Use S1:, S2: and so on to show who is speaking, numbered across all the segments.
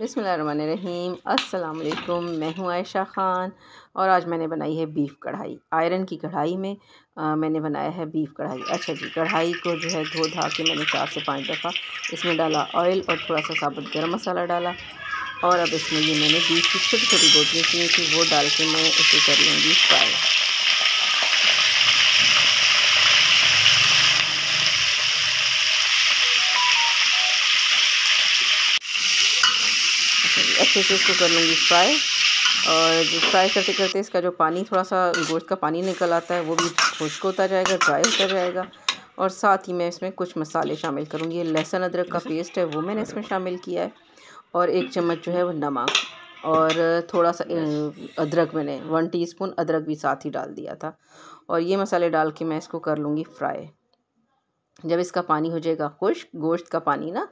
S1: बिसमीम अस्सलाम मैं हूँ आयशा ख़ान और आज मैंने बनाई है बीफ़ कढ़ाई आयरन की कढ़ाई में आ, मैंने बनाया है बीफ़ कढ़ाई अच्छा जी कढ़ाई को जो है धो धा के मैंने चार से पाँच दफ़ा इसमें डाला ऑयल और थोड़ा सा साबुत गर्म मसाला डाला और अब इसमें ये मैंने बीफ की छोटी छोटी गोटियाँ की थी वो डाल के मैं इसे कर लूँगी फ्राई अच्छे से इसको कर लूँगी फ्राई और फ्राई करते करते इसका जो पानी थोड़ा सा गोश्त का पानी निकल आता है वो भी खुश्क होता जाएगा ड्राई होता जाएगा और साथ ही मैं इसमें कुछ मसाले शामिल करूँगी लहसुन अदरक का पेस्ट है वो मैंने इसमें शामिल किया है और एक चम्मच जो है वो नमक और थोड़ा सा अदरक मैंने वन टीस्पून अदरक भी साथ ही डाल दिया था और ये मसाले डाल के मैं इसको कर लूँगी फ्राई जब इसका पानी हो जाएगा खुश्क गोश्त का पानी ना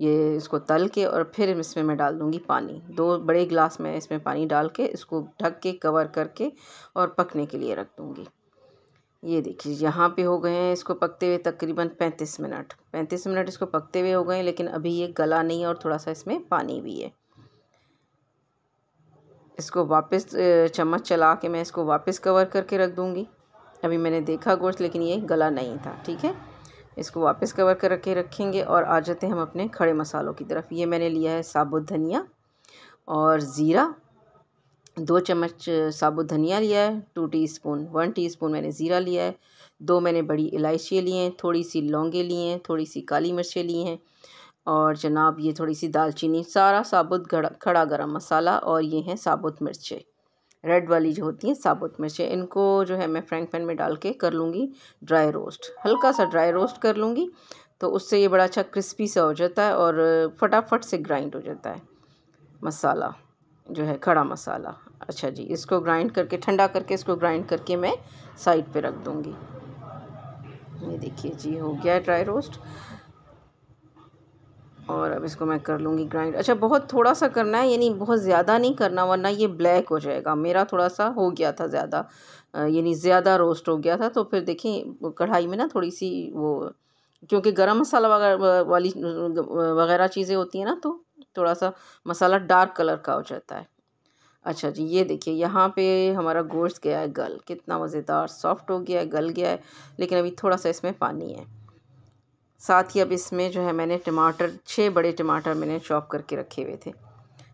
S1: ये इसको तल के और फिर इसमें मैं डाल दूँगी पानी दो बड़े गिलास में इसमें पानी डाल के इसको ढक के कवर करके और पकने के लिए रख दूँगी ये देखिए यहाँ पे हो गए हैं इसको पकते हुए तकरीबन पैंतीस मिनट पैंतीस मिनट इसको पकते हुए हो गए हैं लेकिन अभी ये गला नहीं है और थोड़ा सा इसमें पानी भी है इसको वापस चम्मच चला के मैं इसको वापस कवर करके रख दूँगी अभी मैंने देखा गोश्त लेकिन ये गला नहीं था ठीक है इसको वापस कवर कर रखे रखेंगे और आ जाते हैं हम अपने खड़े मसालों की तरफ ये मैंने लिया है साबुत धनिया और ज़ीरा दो चम्मच साबुत धनिया लिया है टू टीस्पून वन स्पून मैंने ज़ीरा लिया है दो मैंने बड़ी इलायची लिए हैं थोड़ी सी लौंगे लिए हैं थोड़ी सी काली मिर्चें ली हैं और जनाब ये थोड़ी सी दालचीनी सारा साबुत खड़ा गरम मसाला और ये हैं साबुत मिर्चें रेड वाली जो होती हैं साबुत मिर्चें इनको जो है मैं फ्रैंक पैन में डाल के कर लूँगी ड्राई रोस्ट हल्का सा ड्राई रोस्ट कर लूँगी तो उससे ये बड़ा अच्छा क्रिस्पी सा हो जाता है और फटाफट से ग्राइंड हो जाता है मसाला जो है खड़ा मसाला अच्छा जी इसको ग्राइंड करके ठंडा करके इसको ग्राइंड करके मैं साइड पे रख दूँगी ये देखिए जी हो गया ड्राई रोस्ट और अब इसको मैं कर लूँगी ग्राइंड अच्छा बहुत थोड़ा सा करना है यानी बहुत ज़्यादा नहीं करना वरना ये ब्लैक हो जाएगा मेरा थोड़ा सा हो गया था ज़्यादा यानी ज़्यादा रोस्ट हो गया था तो फिर देखें कढ़ाई में ना थोड़ी सी वो क्योंकि गरम मसाला वगैरह वाली वगैरह चीज़ें होती हैं ना तो थोड़ा सा मसाला डार्क कलर का हो जाता है अच्छा जी ये देखिए यहाँ पे हमारा गोश्त गया है गल कितना मज़ेदार सॉफ्ट हो गया है गल गया है लेकिन अभी थोड़ा सा इसमें पानी है साथ ही अब इसमें जो है मैंने टमाटर छः बड़े टमाटर मैंने चॉप करके रखे हुए थे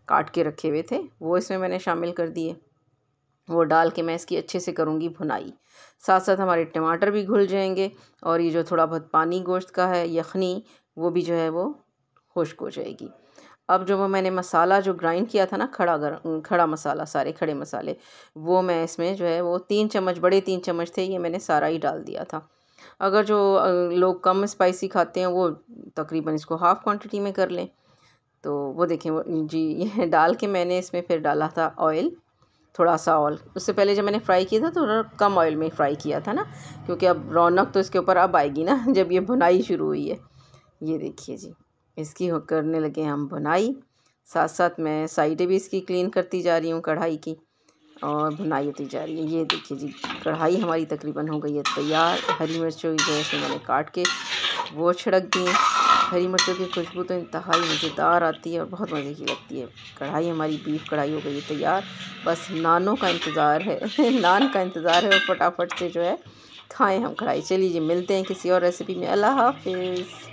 S1: काट के रखे हुए थे वो इसमें मैंने शामिल कर दिए वो डाल के मैं इसकी अच्छे से करूँगी भुनाई साथ साथ हमारे टमाटर भी घुल जाएंगे और ये जो थोड़ा बहुत पानी गोश्त का है यखनी वो भी जो है वो खुश्क हो जाएगी अब जो वो मैंने मसाला जो ग्राइंड किया था ना खड़ा गर, खड़ा मसाला सारे खड़े मसाले वो मैं इसमें जो है वो तीन चम्मच बड़े तीन चम्मच थे ये मैंने सारा ही डाल दिया था अगर जो लोग कम स्पाइसी खाते हैं वो तकरीबन इसको हाफ़ क्वांटिटी में कर लें तो वो देखें जी ये डाल के मैंने इसमें फिर डाला था ऑयल थोड़ा सा ऑयल उससे पहले जब मैंने फ्राई किया था तो थोड़ा कम ऑयल में फ्राई किया था ना क्योंकि अब रौनक तो इसके ऊपर अब आएगी ना जब ये बुनाई शुरू हुई है ये देखिए जी इसकी करने लगे हम बुनाई साथ साथ मैं साइडें भी इसकी क्लीन करती जा रही हूँ कढ़ाई की और भुनाई होती जा रही है ये देखिए जी कढ़ाई हमारी तकरीबन हो गई है तैयार हरी मिर्चों की जो है मैंने काट के वो छिड़क दी हरी मिर्चों की खुशबू तो इंतहाई मज़ेदार आती है और बहुत मज़े की लगती है कढ़ाई हमारी बीफ कढ़ाई हो गई है तैयार बस नानों का इंतज़ार है नान का इंतज़ार है और फटाफट से जो है खाएँ हम कढ़ाई चलिए मिलते हैं किसी और रेसिपी में अल्लाह हाफिज़